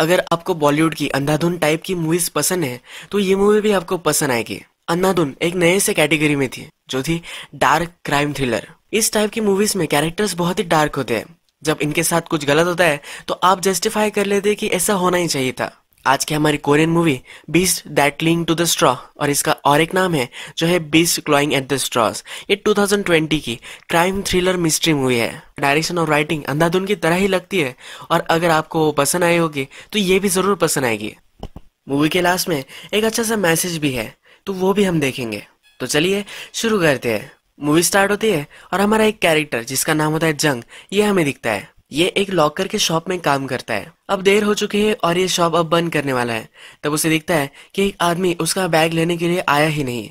अगर आपको बॉलीवुड की अंधाधुन टाइप की मूवीज पसंद है तो ये मूवी भी आपको पसंद आएगी अंधाधुन एक नए से कैटेगरी में थी जो थी डार्क क्राइम थ्रिलर इस टाइप की मूवीज में कैरेक्टर्स बहुत ही डार्क होते हैं जब इनके साथ कुछ गलत होता है तो आप जस्टिफाई कर लेते कि ऐसा होना ही चाहिए था आज की हमारी Korean movie beasts that cling to the straw और इसका और एक नाम है जो है बीस क्लॉइंग एट द स्ट्रॉस ये 2020 की क्राइम थ्रिलर मिस्ट्री मूवी है डायरेक्शन और राइटिंग अंधाधुन की तरह ही लगती है और अगर आपको वो पसंद आई होगी तो ये भी ज़रूर पसंद आएगी मूवी के लास्ट में एक अच्छा सा मैसेज भी है तो वो भी हम देखेंगे तो चलिए शुरू करते हैं मूवी स्टार्ट होती है और हमारा एक कैरेक्टर जिसका नाम होता है जंग ये हमें दिखता है ये एक लॉकर के शॉप में काम करता है अब देर हो चुकी है और ये शॉप अब बंद करने वाला है तब उसे दिखता है कि एक आदमी उसका बैग लेने के लिए आया ही नहीं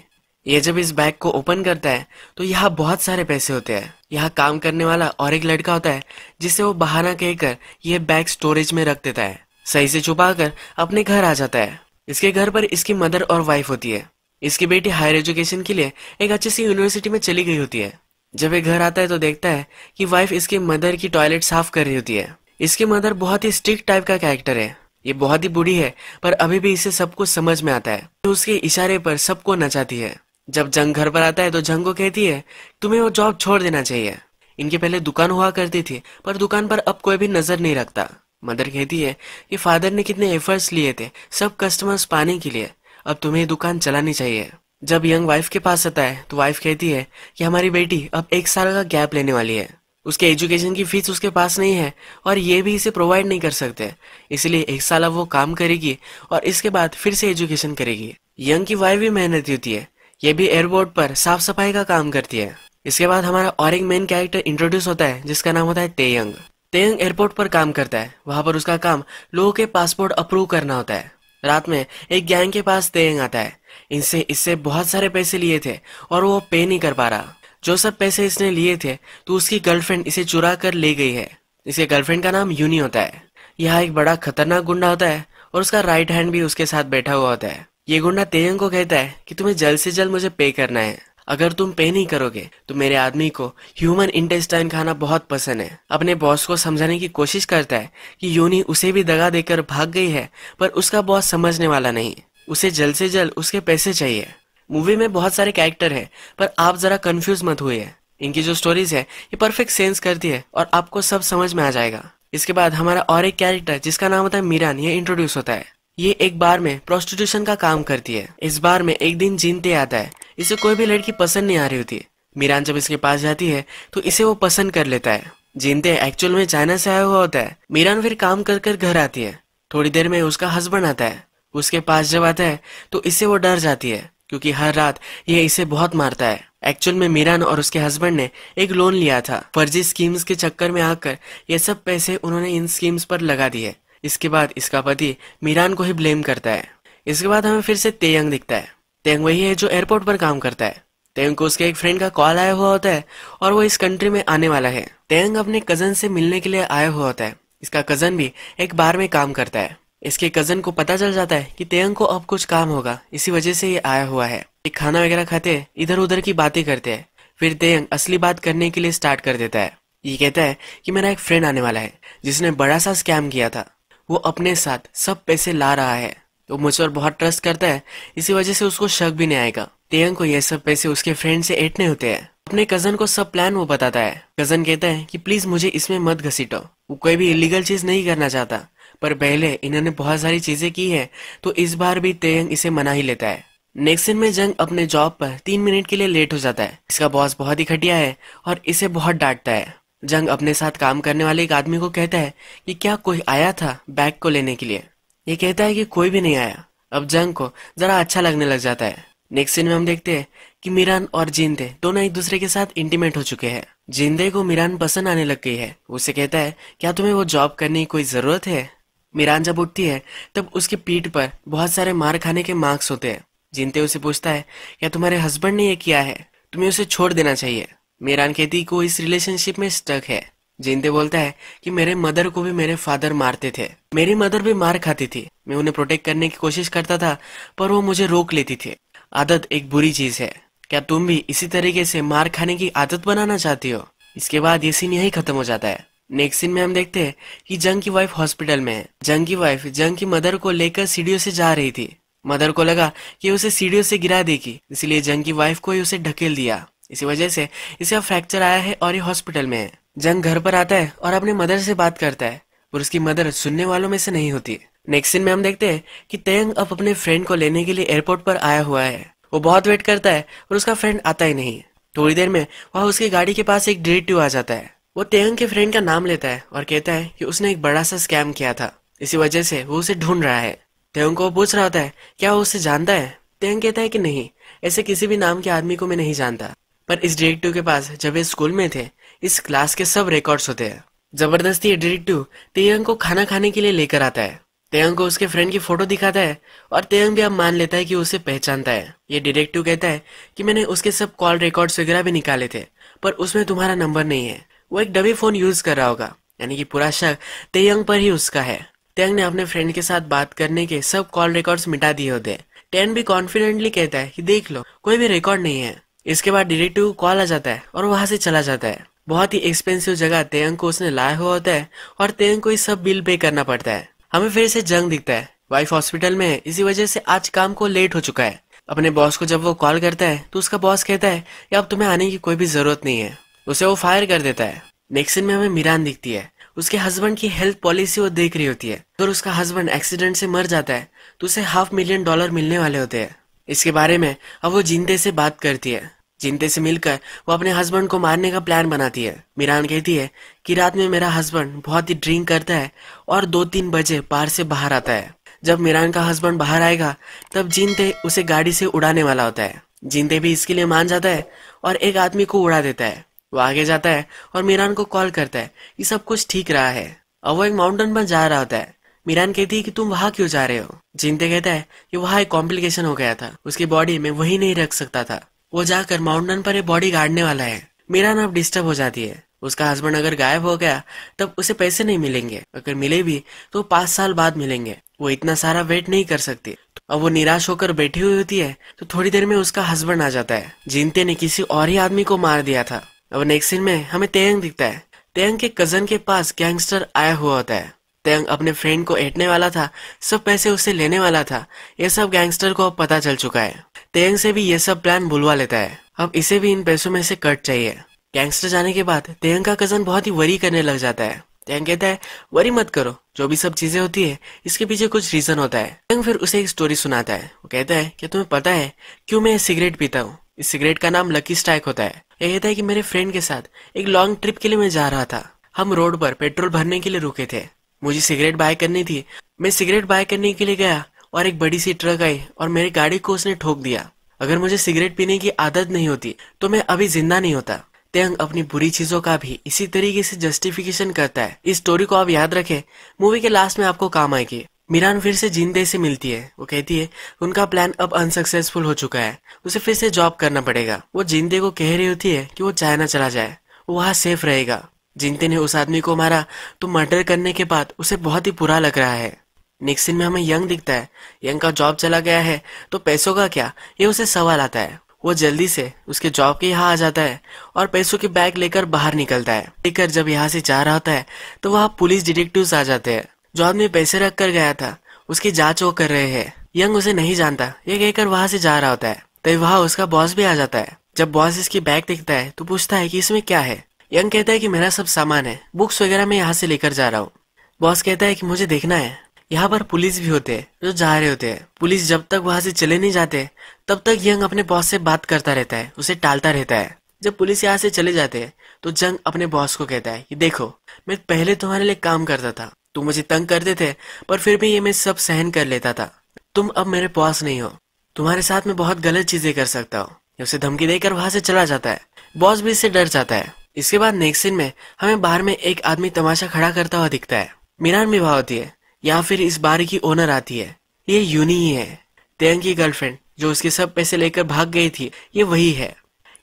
ये जब इस बैग को ओपन करता है तो यहाँ बहुत सारे पैसे होते हैं यहाँ काम करने वाला और एक लड़का होता है जिसे वो बहाना कहकर यह बैग स्टोरेज में रख देता है सही से छुपा कर अपने घर आ जाता है इसके घर पर इसकी मदर और वाइफ होती है इसकी बेटी हायर एजुकेशन के लिए एक अच्छी सी यूनिवर्सिटी में चली गई होती है जब ये घर आता है तो देखता है कि वाइफ इसके मदर की टॉयलेट साफ कर रही होती है इसके मदर बहुत ही स्ट्रिक्ट टाइप का कैरेक्टर है ये बहुत ही बुढ़ी है पर अभी भी इसे सब कुछ समझ में आता है तो उसके इशारे पर सबको नचाती है जब जंग घर पर आता है तो जंग को कहती है तुम्हें वो जॉब छोड़ देना चाहिए इनके पहले दुकान हुआ करती थी पर दुकान पर अब कोई भी नजर नहीं रखता मदर कहती है कि फादर ने कितने एफर्ट्स लिए थे सब कस्टमर्स पाने के लिए अब तुम्हें दुकान चलानी चाहिए जब यंग वाइफ के पास आता है तो वाइफ कहती है कि हमारी बेटी अब एक साल का गैप लेने वाली है उसके एजुकेशन की फीस उसके पास नहीं है और ये भी इसे प्रोवाइड नहीं कर सकते इसलिए एक साल अब वो काम करेगी और इसके बाद फिर से एजुकेशन करेगी यंग की वाइफ भी मेहनती होती है ये भी एयरपोर्ट पर साफ सफाई का काम करती है इसके बाद हमारा और एक मेन कैरेक्टर इंट्रोड्यूस होता है जिसका नाम होता है तेयंग तेयंग एयरपोर्ट पर काम करता है वहां पर उसका काम लोगों के पासपोर्ट अप्रूव करना होता है रात में एक गैंग के पास तेंग आता है इनसे इससे बहुत सारे पैसे लिए थे और वो पे नहीं कर पा रहा जो सब पैसे इसने लिए थे तो उसकी गर्लफ्रेंड इसे चुरा कर ले गई है इसके गर्लफ्रेंड का नाम यूनी होता है यह एक बड़ा खतरनाक गुंडा होता है और उसका राइट हैंड भी उसके साथ बैठा हुआ होता है ये गुंडा तेयंग को कहता है कि तुम्हें जल्द से जल्द मुझे पे करना है अगर तुम पे नहीं करोगे तो मेरे आदमी को ह्यूमन इंटेस्टाइन खाना बहुत पसंद है अपने बॉस को समझाने की कोशिश करता है कि योनी उसे भी दगा देकर भाग गई है पर उसका बॉस समझने वाला नहीं उसे जल्द से जल्द उसके पैसे चाहिए मूवी में बहुत सारे कैरेक्टर है पर आप जरा कंफ्यूज मत हुए है इनकी जो स्टोरीज है ये परफेक्ट सेंस करती है और आपको सब समझ में आ जाएगा इसके बाद हमारा और एक कैरेक्टर जिसका नाम होता है मीरान ये इंट्रोड्यूस होता है ये एक बार में प्रोस्टिट्यूशन का काम करती है इस बार में एक दिन जीनते आता है इसे कोई भी लड़की पसंद नहीं आ रही होती मीरान जब इसके पास जाती है तो इसे वो पसंद कर लेता है जीनते एक्चुअल में चाइना से आया हुआ होता है मीरान फिर काम कर कर घर आती है थोड़ी देर में उसका हस्बैंड आता है उसके पास जब आता है तो इससे वो डर जाती है क्योंकि हर रात ये इसे बहुत मारता है एक्चुअल में मीरान और उसके हस्बैंड ने एक लोन लिया था फर्जी स्कीम्स के चक्कर में आकर ये सब पैसे उन्होंने इन स्कीम्स पर लगा दिए इसके बाद इसका पति मीरान को ही ब्लेम करता है इसके बाद हमें फिर से तेयंग दिखता है तेयंग वही है जो एयरपोर्ट पर काम करता है तेयंग को उसके एक फ्रेंड का कॉल आया हुआ होता है और वो इस कंट्री में आने वाला है तेयंग अपने कजन से मिलने के लिए आया हुआ होता है इसका कजन भी एक बार में काम करता है इसके कजन को पता चल जाता है कि तेयंग को अब कुछ काम होगा इसी वजह से ये आया हुआ है खाना वगैरह खाते है इधर उधर की बातें करते हैं फिर तेयंग असली बात करने के लिए स्टार्ट कर देता है ये कहता है कि मेरा एक फ्रेंड आने वाला है जिसने बड़ा सा स्कैम किया था वो अपने साथ सब पैसे ला रहा है तो मुझ पर बहुत ट्रस्ट करता है इसी वजह से उसको शक भी नहीं आएगा तेयंग को यह सब पैसे उसके फ्रेंड से एटने होते हैं अपने कजन को सब प्लान वो बताता है कजन कहता है कि प्लीज मुझे इसमें मत घसीटो वो कोई भी इलीगल चीज नहीं करना चाहता पर पहले इन्होंने बहुत सारी चीजें की है तो इस बार भी तेयंग इसे मना ही लेता है नेक्स्ट दिन में जंग अपने जॉब पर तीन मिनट के लिए लेट हो जाता है इसका बॉस बहुत ही खटिया है और इसे बहुत डांटता है जंग अपने साथ काम करने वाले एक आदमी को कहता है कि क्या कोई आया था बैग को लेने के लिए ये कहता है कि कोई भी नहीं आया अब जंग को जरा अच्छा लगने लग जाता है नेक्स्ट सीन में हम देखते हैं कि मीरान और जिंदे दोनों एक दूसरे के साथ इंटीमेट हो चुके हैं जिंदे को मीरान पसंद आने लग गई है उसे कहता है क्या तुम्हें वो जॉब करने की कोई जरूरत है मीरान जब उठती है तब उसकी पीठ पर बहुत सारे मार खाने के मार्क्स होते हैं जिंदे उसे पूछता है क्या तुम्हारे हस्बैंड ने यह किया है तुम्हें उसे छोड़ देना चाहिए मेरान खेती को इस रिलेशनशिप में स्टक है जिंदे बोलता है कि मेरे मदर को भी मेरे फादर मारते थे मेरी मदर भी मार खाती थी मैं उन्हें प्रोटेक्ट करने की कोशिश करता था पर वो मुझे रोक लेती थी आदत एक बुरी चीज है क्या तुम भी इसी तरीके से मार खाने की आदत बनाना चाहती हो इसके बाद ये सीन यही खत्म हो जाता है नेक्स्ट सीन में हम देखते हैं कि जंग की वाइफ हॉस्पिटल में है जंग की वाइफ जंग की मदर को लेकर सीढ़ियों से जा रही थी मदर को लगा कि उसे सीढ़ियों से गिरा देगी इसलिए जंग की वाइफ को ही उसे ढकेल दिया इसी वजह से इसे अब फ्रैक्चर आया है और ये हॉस्पिटल में है जंग घर पर आता है और अपने मदर से बात करता है और उसकी मदर सुनने वालों में से नहीं होती नेक्स्ट सीन में हम देखते हैं कि तेंग अब अपने फ्रेंड को लेने के लिए एयरपोर्ट पर आया हुआ है वो बहुत वेट करता है और उसका फ्रेंड आता ही नहीं थोड़ी देर में वह उसकी गाड़ी के पास एक डिटेक्टिव आ जाता है वो तेंग के फ्रेंड का नाम लेता है और कहता है कि उसने एक बड़ा सा स्कैम किया था इसी वजह से वो उसे ढूंढ रहा है तेंग को पूछ रहा होता है क्या वो उसे जानता है तेंग कहता है कि नहीं ऐसे किसी भी नाम के आदमी को मैं नहीं जानता पर इस डिरेक्टिव के पास जब ये स्कूल में थे इस क्लास के सब रिकॉर्ड्स होते हैं जबरदस्ती ये डिरेक्टिव तेयंग को खाना खाने के लिए लेकर आता है तेयंग को उसके फ्रेंड की फोटो दिखाता है और तेयंग भी अब मान लेता है कि उसे पहचानता है ये डिरेक्टिव कहता है कि मैंने उसके सब कॉल रिकॉर्ड्स वगैरह भी निकाले थे पर उसमें तुम्हारा नंबर नहीं है वो एक डबी फोन यूज कर रहा होगा यानी कि पूरा शक तेयंग पर ही उसका है तेयंग ने अपने फ्रेंड के साथ बात करने के सब कॉल रिकॉर्ड्स मिटा दिए होते टेन भी कॉन्फिडेंटली कहता है कि देख लो कोई भी रिकॉर्ड नहीं है इसके बाद डिटेक्टिव कॉल आ जाता है और वहां से चला जाता है बहुत ही एक्सपेंसिव जगह तेयंग को उसने लाया हुआ होता है और तेयंग को सब बिल पे करना पड़ता है हमें फिर से जंग दिखता है वाइफ हॉस्पिटल में है इसी वजह से आज काम को लेट हो चुका है अपने बॉस को जब वो कॉल करता है तो उसका बॉस कहता है कि अब तुम्हें आने की कोई भी जरूरत नहीं है उसे वो फायर कर देता है नेक्स्ट में हमें मीरान दिखती है उसके हस्बैंड की हेल्थ पॉलिसी वो देख रही होती है अगर उसका हस्बैंड एक्सीडेंट से मर जाता है तो उसे हाफ मिलियन डॉलर मिलने वाले होते हैं इसके बारे में अब वो जिंदे से बात करती है जिंदे से मिलकर वो अपने हस्बैंड को मारने का प्लान बनाती है मीरान कहती है कि रात में मेरा हस्बैंड बहुत ही ड्रिंक करता है और दो तीन बजे बाहर से बाहर आता है जब मीरान का हस्बैंड बाहर आएगा तब जिंदे उसे गाड़ी से उड़ाने वाला होता है जिंदे भी इसके लिए मान जाता है और एक आदमी को उड़ा देता है वो आगे जाता है और मीरान को कॉल करता है कि सब कुछ ठीक रहा है अब वो एक माउंटेन पर जा रहा होता है मीरान कहती है कि तुम वहाँ क्यों जा रहे हो जिनते कहता है कि वहाँ एक कॉम्प्लिकेशन हो गया था उसकी बॉडी में वही नहीं रख सकता था वो जाकर माउंटन पर एक बॉडी गाड़ने वाला है मीरान अब डिस्टर्ब हो जाती है उसका हस्बैंड अगर गायब हो गया तब उसे पैसे नहीं मिलेंगे अगर मिले भी तो पांच साल बाद मिलेंगे वो इतना सारा वेट नहीं कर सकती अब वो निराश होकर बैठी हुई होती है तो थोड़ी देर में उसका हस्बैंड आ जाता है जिनते ने किसी और ही आदमी को मार दिया था अब नेक्स्ट सीन में हमें तेयंग दिखता है तेयंग के कजन के पास गैंगस्टर आया हुआ होता है तेंग अपने फ्रेंड को ऐटने वाला था सब पैसे उससे लेने वाला था ये सब गैंगस्टर को अब पता चल चुका है तयंग से भी ये सब प्लान बुलवा लेता है अब इसे भी इन पैसों में से कट चाहिए गैंगस्टर जाने के बाद तयंग का कजन बहुत ही वरी करने लग जाता है तयंग कहता है वरी मत करो जो भी सब चीजें होती है इसके पीछे कुछ रीजन होता है तयंग फिर उसे एक स्टोरी सुनाता है वो कहता है कि तुम्हें पता है क्यों मैं सिगरेट पीता हूँ इस सिगरेट का नाम लकी स्ट्राइक होता है यह कहता है कि मेरे फ्रेंड के साथ एक लॉन्ग ट्रिप के लिए मैं जा रहा था हम रोड पर पेट्रोल भरने के लिए रुके थे मुझे सिगरेट बाय करनी थी मैं सिगरेट बाय करने के लिए गया और एक बड़ी सी ट्रक आई और मेरी गाड़ी को उसने ठोक दिया अगर मुझे सिगरेट पीने की आदत नहीं होती तो मैं अभी जिंदा नहीं होता तेंग अपनी बुरी चीजों का भी इसी तरीके से जस्टिफिकेशन करता है इस स्टोरी को आप याद रखें मूवी के लास्ट में आपको काम आएगी मीरान फिर से जिंदे से मिलती है वो कहती है उनका प्लान अब अनसक्सेसफुल हो चुका है उसे फिर से जॉब करना पड़ेगा वो जिंदे को कह रही होती है कि वो चाइना चला जाए वो वहाँ सेफ रहेगा जिनते ने उस आदमी को मारा तो मर्डर करने के बाद उसे बहुत ही बुरा लग रहा है निक्सिन में हमें यंग दिखता है यंग का जॉब चला गया है तो पैसों का क्या ये उसे सवाल आता है वो जल्दी से उसके जॉब के यहाँ आ जाता है और पैसों की बैग लेकर बाहर निकलता है लेकर जब यहाँ से जा रहा होता है तो वहाँ पुलिस डिटेक्टिव आ जाते हैं जो आदमी पैसे रख कर गया था उसकी जांच वो कर रहे हैं यंग उसे नहीं जानता ये कहकर वहाँ से जा रहा होता है तभी वहाँ उसका बॉस भी आ जाता है जब बॉस इसकी बैग देखता है तो पूछता है कि इसमें क्या है यंग कहता है कि मेरा सब सामान है बुक्स वगैरह मैं यहाँ से लेकर जा रहा हूँ बॉस कहता है कि मुझे देखना है यहाँ पर पुलिस भी होते हैं जो जा रहे होते हैं पुलिस जब तक वहां से चले नहीं जाते तब तक यंग अपने बॉस से बात करता रहता है उसे टालता रहता है जब पुलिस यहाँ से चले जाते हैं तो जंग अपने बॉस को कहता है कि देखो मैं पहले तुम्हारे लिए काम करता था तुम मुझे तंग करते थे पर फिर भी ये मैं सब सहन कर लेता था तुम अब मेरे बॉस नहीं हो तुम्हारे साथ मैं बहुत गलत चीजें कर सकता हूँ उसे धमकी देकर वहां से चला जाता है बॉस भी इससे डर जाता है इसके बाद नेक्स्ट सीन में हमें बाहर में एक आदमी तमाशा खड़ा करता हुआ दिखता है मीरान विवाह होती है या फिर इस बार की ओनर आती है ये यूनी ही है तेंग की गर्लफ्रेंड जो उसके सब पैसे लेकर भाग गई थी ये वही है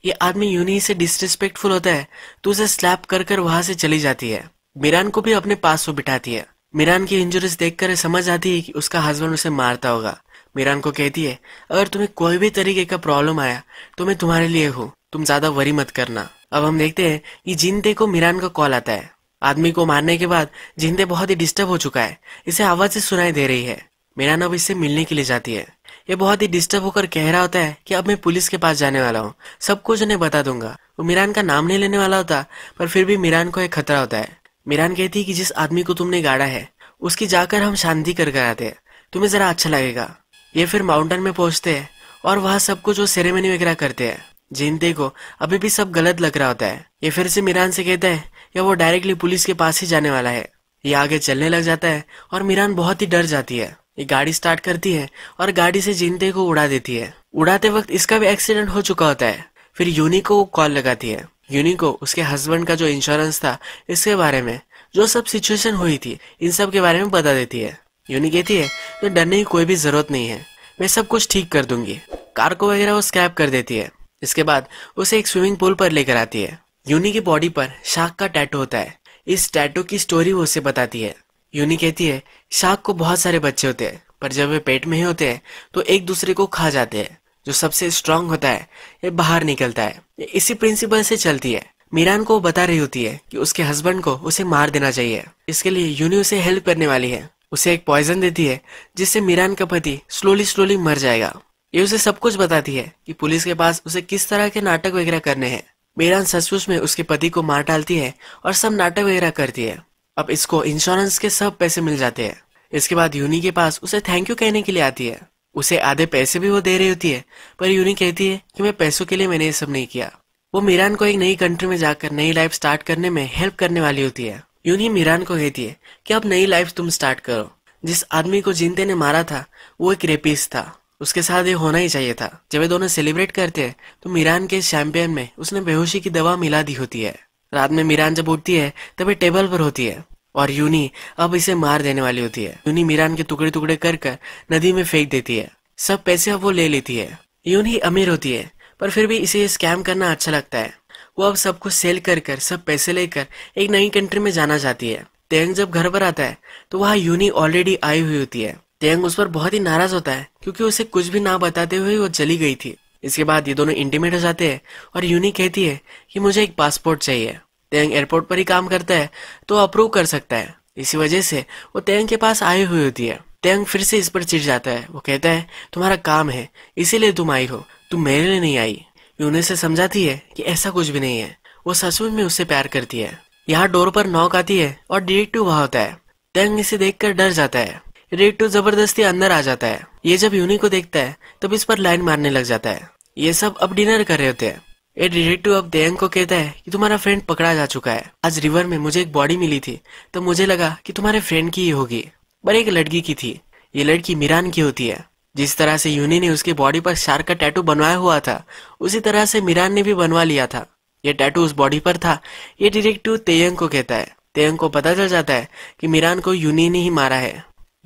ये आदमी यूनी से डिसरिस्पेक्टफुल होता है तो उसे स्लैप कर कर वहां से चली जाती है मीरान को भी अपने पास वो बिठाती है मीरान की इंजुरीज कर समझ आती है कि उसका हस्बैंड उसे मारता होगा मीरान को कहती है अगर तुम्हें कोई भी तरीके का प्रॉब्लम आया तो मैं तुम्हारे लिए हूँ तुम ज्यादा वरी मत करना अब हम देखते हैं कि जिंदे को मीरान का कॉल आता है आदमी को मारने के बाद जिंदे बहुत ही डिस्टर्ब हो चुका है इसे आवाज से सुनाई दे रही है मीरान अब इससे मिलने के लिए जाती है ये बहुत ही डिस्टर्ब होकर कह रहा होता है कि अब मैं पुलिस के पास जाने वाला हूँ सब कुछ उन्हें बता दूंगा वो मीरान का नाम नहीं लेने वाला होता पर फिर भी मीरान को एक खतरा होता है मीरान कहती है कि जिस आदमी को तुमने गाड़ा है उसकी जाकर हम शांति कर कर आते तुम्हें जरा अच्छा लगेगा ये फिर माउंटेन में पहुंचते हैं और वहाँ सब कुछ वो सेरेमनी वगैरह करते हैं जेनते को अभी भी सब गलत लग रहा होता है ये फिर से मीरान से कहता है या वो डायरेक्टली पुलिस के पास ही जाने वाला है ये आगे चलने लग जाता है और मीरान बहुत ही डर जाती है ये गाड़ी स्टार्ट करती है और गाड़ी से जिंदे को उड़ा देती है उड़ाते वक्त इसका भी एक्सीडेंट हो चुका होता है फिर यूनी को कॉल लगाती है यूनी को उसके हस्बैंड का जो इंश्योरेंस था इसके बारे में जो सब सिचुएशन हुई थी इन सब के बारे में बता देती है यूनी कहती है तो डरने की कोई भी जरूरत नहीं है मैं सब कुछ ठीक कर दूंगी कार को वगैरह वो स्क्रैप कर देती है इसके बाद उसे एक स्विमिंग पूल पर लेकर आती है यूनी की बॉडी पर शाक का टैटू होता है इस टैटू की स्टोरी वो उसे बताती है यूनी कहती है शाक को बहुत सारे बच्चे होते हैं पर जब वे पेट में ही होते हैं तो एक दूसरे को खा जाते हैं जो सबसे स्ट्रांग होता है ये बाहर निकलता है ये इसी प्रिंसिपल से चलती है मीरान को बता रही होती है कि उसके हस्बैंड को उसे मार देना चाहिए इसके लिए यूनी उसे हेल्प करने वाली है उसे एक पॉइजन देती है जिससे मीरान का पति स्लोली स्लोली मर जाएगा ये उसे सब कुछ बताती है कि पुलिस के पास उसे किस तरह के नाटक वगैरह करने हैं मेरान सचमुच में उसके पति को मार डालती है और सब नाटक वगैरह करती है अब इसको इंश्योरेंस के सब पैसे मिल जाते हैं इसके बाद यूनी के पास उसे थैंक यू कहने के लिए आती है उसे आधे पैसे भी वो दे रही होती है पर यूनी कहती है कि मैं पैसों के लिए मैंने ये सब नहीं किया वो मीरान को एक नई कंट्री में जाकर नई लाइफ स्टार्ट करने में हेल्प करने वाली होती है यूनी मीरान को कहती है कि अब नई लाइफ तुम स्टार्ट करो जिस आदमी को जिंदे ने मारा था वो एक रेपिस्ट था उसके साथ ये होना ही चाहिए था जब ये दोनों सेलिब्रेट करते हैं तो मीरान के शैम्पेन में उसने बेहोशी की दवा मिला दी होती है रात में मीरान जब उठती है तब ये टेबल पर होती है और यूनी अब इसे मार देने वाली होती है यूनी मीरान के टुकड़े टुकड़े कर कर नदी में फेंक देती है सब पैसे अब वो ले लेती है यूनी अमीर होती है पर फिर भी इसे स्कैम करना अच्छा लगता है वो अब सब कुछ सेल कर कर सब पैसे लेकर एक नई कंट्री में जाना चाहती है तेन जब घर पर आता है तो वहाँ यूनी ऑलरेडी आई हुई होती है तेयंग उस पर बहुत ही नाराज होता है क्योंकि उसे कुछ भी ना बताते हुए वो चली गई थी इसके बाद ये दोनों इंटीमेट हो जाते हैं और यूनी कहती है कि मुझे एक पासपोर्ट चाहिए तेयंग एयरपोर्ट पर ही काम करता है तो अप्रूव कर सकता है इसी वजह से वो तेयंग के पास आई हुई होती है तेयंग फिर से इस पर चिढ़ जाता है वो कहता है तुम्हारा काम है इसीलिए तुम आई हो तुम मेरे लिए नहीं आई यूनी से समझाती है कि ऐसा कुछ भी नहीं है वो सचमुच में उससे प्यार करती है यहाँ डोर पर नौक आती है और डिरेक्टिव वहां होता है तेंग इसे देखकर डर जाता है रिटू जबरदस्ती अंदर आ जाता है ये जब यूनी को देखता है तब इस पर लाइन मारने लग जाता है ये सब अब डिनर कर रहे होते हैं एड रिटू अब देयंग को कहता है कि तुम्हारा फ्रेंड पकड़ा जा चुका है आज रिवर में मुझे एक बॉडी मिली थी तो मुझे लगा कि तुम्हारे फ्रेंड की ही होगी पर एक लड़की की थी ये लड़की मीरान की होती है जिस तरह से यूनी ने उसके बॉडी पर शार्क का टैटू बनवाया हुआ था उसी तरह से मीरान ने भी बनवा लिया था ये टैटू उस बॉडी पर था ये डिरेक्टिव तेयंग को कहता है तेयंग को पता चल जाता है कि मीरान को यूनी ने ही मारा है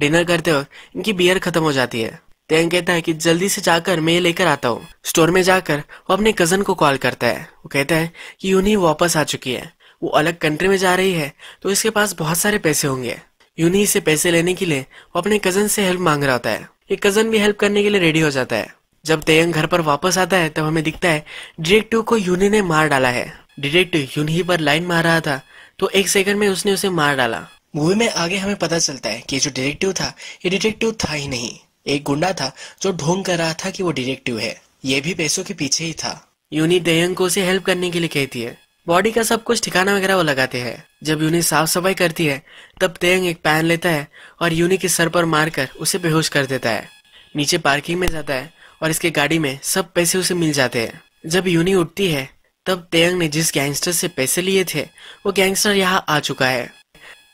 डिनर करते वक्त इनकी बियर खत्म हो जाती है तेंग कहता है कि जल्दी से जाकर मैं लेकर आता हूँ स्टोर में जाकर वो अपने कजन को कॉल करता है वो कहता है कि यूनी वापस आ चुकी है वो अलग कंट्री में जा रही है तो इसके पास बहुत सारे पैसे होंगे यूनी से पैसे लेने के लिए वो अपने कजन से हेल्प मांग रहा होता है ये कजन भी हेल्प करने के लिए रेडी हो जाता है जब तेयंग घर पर वापस आता है तब हमें दिखता है डिरेक्टिव को यूनी ने मार डाला है डिरेक्टिव यूनि पर लाइन मार रहा था तो एक सेकंड में उसने उसे मार डाला मूवी में आगे हमें पता चलता है कि जो डिटेक्टिव था ये डिटेक्टिव था ही नहीं एक गुंडा था जो ढोंग कर रहा था कि वो डिटेक्टिव है ये भी पैसों के पीछे ही था यूनी दयंग को उसे हेल्प करने के लिए कहती है बॉडी का सब कुछ ठिकाना वगैरह वो लगाते हैं जब यूनि साफ सफाई करती है तब दयंग एक पैन लेता है और यूनि के सर पर मारकर उसे बेहोश कर देता है नीचे पार्किंग में जाता है और इसके गाड़ी में सब पैसे उसे मिल जाते हैं जब यूनी उठती है तब तेयंग ने जिस गैंगस्टर से पैसे लिए थे वो गैंगस्टर यहाँ आ चुका है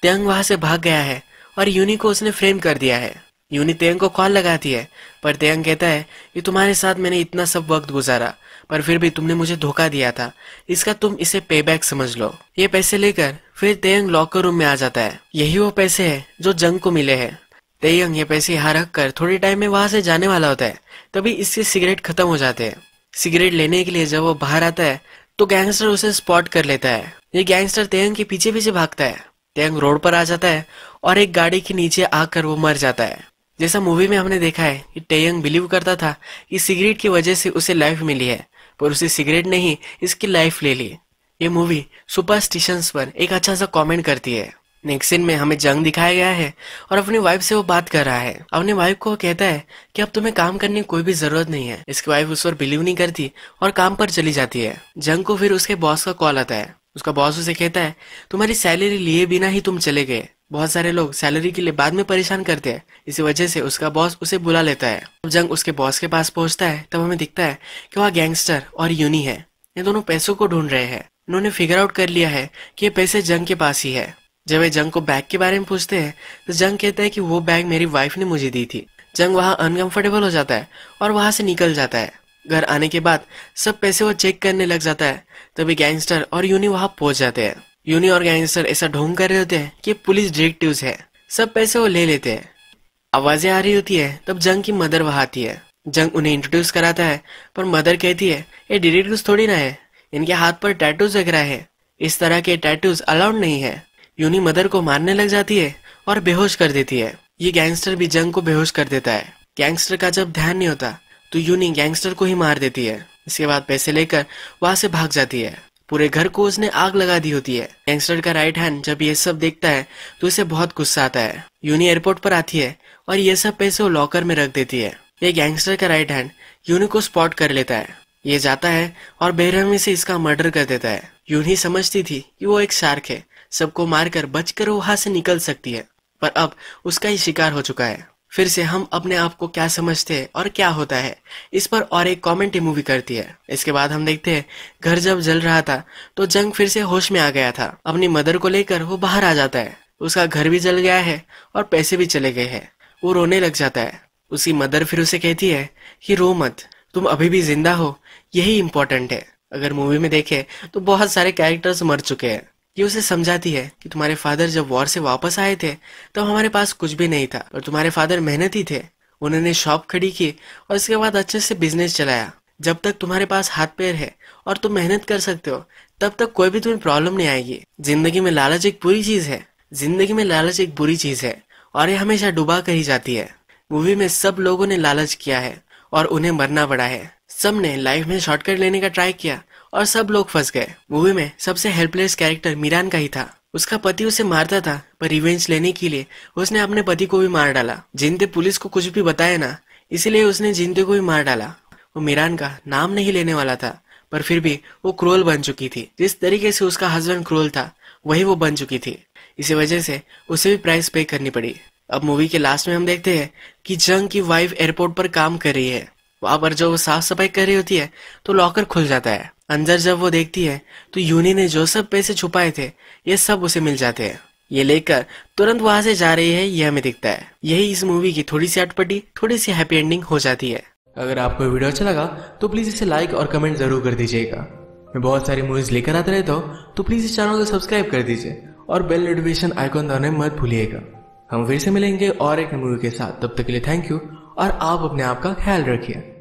तेंग वहां से भाग गया है और यूनी को उसने फ्रेम कर दिया है यूनी तेंग को कॉल लगाती है पर तेंग कहता है कि तुम्हारे साथ मैंने इतना सब वक्त गुजारा पर फिर भी तुमने मुझे धोखा दिया था इसका तुम इसे पे समझ लो ये पैसे लेकर फिर तेंग लॉकर रूम में आ जाता है यही वो पैसे है जो जंग को मिले है तेयंग ये पैसे यहाँ रख कर थोड़े टाइम में वहां से जाने वाला होता है तभी इसके सिगरेट खत्म हो जाते हैं सिगरेट लेने के लिए जब वो बाहर आता है तो गैंगस्टर उसे स्पॉट कर लेता है ये गैंगस्टर तेयंग के पीछे पीछे भागता है टैंग रोड पर आ जाता है और एक गाड़ी के नीचे आकर वो मर जाता है जैसा मूवी में हमने देखा है कि टेयंग बिलीव करता था कि सिगरेट की वजह से उसे लाइफ मिली है पर उसे सिगरेट नहीं इसकी लाइफ ले ली ये मूवी सुपरस्टिशंस पर एक अच्छा सा कमेंट करती है नेक्स्ट सीन में हमें जंग दिखाया गया है और अपनी वाइफ से वो बात कर रहा है अपनी वाइफ को कहता है कि अब तुम्हें काम करने की कोई भी जरूरत नहीं है इसकी वाइफ उस पर बिलीव नहीं करती और काम पर चली जाती है जंग को फिर उसके बॉस का कॉल आता है उसका बॉस उसे कहता है तुम्हारी सैलरी लिए बिना ही तुम चले गए बहुत सारे लोग सैलरी के लिए बाद में परेशान करते हैं इसी वजह से उसका बॉस उसे बुला लेता है जब जंग उसके बॉस के पास पहुंचता है तब हमें दिखता है कि वह गैंगस्टर और यूनी है ये दोनों पैसों को ढूंढ रहे हैं उन्होंने फिगर आउट कर लिया है कि ये पैसे जंग के पास ही है जब वे जंग को बैग के बारे में पूछते हैं तो जंग कहता है कि वो बैग मेरी वाइफ ने मुझे दी थी जंग वहाँ अनकंफर्टेबल हो जाता है और वहाँ से निकल जाता है घर आने के बाद सब पैसे वो चेक करने लग जाता है तभी गैंगस्टर और यूनी वहां पहुंच जाते हैं यूनी और गैंगस्टर ऐसा ढोंग कर रहे होते हैं कि पुलिस डिटेक्टिव है सब पैसे वो ले लेते हैं आवाजें आ रही होती है तब जंग की मदर वहां आती है जंग उन्हें इंट्रोड्यूस कराता है पर मदर कहती है ये डिटेक्टिव थोड़ी ना है इनके हाथ पर टैटूज रहा है इस तरह के टैटूज अलाउड नहीं है यूनी मदर को मारने लग जाती है और बेहोश कर देती है ये गैंगस्टर भी जंग को बेहोश कर देता है गैंगस्टर का जब ध्यान नहीं होता तो यूनी गैंगस्टर को ही मार देती है इसके बाद पैसे लेकर वहां से भाग जाती है पूरे घर को उसने आग लगा दी होती है गैंगस्टर का राइट हैंड जब ये सब देखता है तो उसे बहुत गुस्सा आता है यूनी एयरपोर्ट पर आती है और ये सब पैसे वो लॉकर में रख देती है ये गैंगस्टर का राइट हैंड यूनी को स्पॉट कर लेता है ये जाता है और बेरहमी से इसका मर्डर कर देता है यूनी समझती थी कि वो एक शार्क है सबको मारकर बचकर वो वहां से निकल सकती है पर अब उसका ही शिकार हो चुका है फिर से हम अपने आप को क्या समझते हैं और क्या होता है इस पर और एक कॉमेंट मूवी करती है इसके बाद हम देखते हैं घर जब जल रहा था तो जंग फिर से होश में आ गया था अपनी मदर को लेकर वो बाहर आ जाता है उसका घर भी जल गया है और पैसे भी चले गए है वो रोने लग जाता है उसकी मदर फिर उसे कहती है कि रो मत तुम अभी भी जिंदा हो यही इम्पोर्टेंट है अगर मूवी में देखे तो बहुत सारे कैरेक्टर्स मर चुके हैं ये उसे समझाती है कि तुम्हारे फादर जब वॉर से वापस आए थे तब तो हमारे पास कुछ भी नहीं था और तुम्हारे फादर मेहनती थे उन्होंने शॉप खड़ी की और इसके बाद अच्छे से बिजनेस चलाया जब तक तुम्हारे पास हाथ पैर है और तुम मेहनत कर सकते हो तब तक कोई भी तुम्हें प्रॉब्लम नहीं आएगी जिंदगी में लालच एक बुरी चीज है जिंदगी में लालच एक बुरी चीज है और ये हमेशा डुबा कर ही जाती है मूवी में सब लोगों ने लालच किया है और उन्हें मरना पड़ा है सब ने लाइफ में शॉर्टकट लेने का ट्राई किया और सब लोग फंस गए मूवी में सबसे हेल्पलेस कैरेक्टर मीरान का ही था उसका पति उसे मारता था पर रिवेंज लेने के लिए उसने अपने पति को भी मार डाला जिंदे पुलिस को कुछ भी बताया ना इसीलिए उसने जिंदे को भी मार डाला वो मीरान का नाम नहीं लेने वाला था पर फिर भी वो क्रोल बन चुकी थी जिस तरीके से उसका हस्बैंड क्रोल था वही वो बन चुकी थी इसी वजह से उसे भी प्राइस पे करनी पड़ी अब मूवी के लास्ट में हम देखते हैं कि जंग की वाइफ एयरपोर्ट पर काम कर रही है वहां पर जब वो साफ सफाई कर रही होती है तो लॉकर खुल जाता है अंदर जब वो देखती है तो यूनी ने जो सब पैसे छुपाए थे ये सब उसे मिल जाते हैं ये लेकर तुरंत वहां से जा रही है यह हमें दिखता है यही इस मूवी की थोड़ी सी अटपटी थोड़ी सी हैप्पी एंडिंग हो जाती है अगर आपको वीडियो अच्छा लगा तो प्लीज इसे लाइक और कमेंट जरूर कर दीजिएगा मैं बहुत सारी मूवीज लेकर आते रहता हूँ तो प्लीज इस चैनल को सब्सक्राइब कर दीजिए और बेल नोटिफिकेशन आइकॉन दबाने मत भूलिएगा हम फिर से मिलेंगे और एक मूवी के साथ तब तक के लिए थैंक यू और आप अपने आप का ख्याल रखिए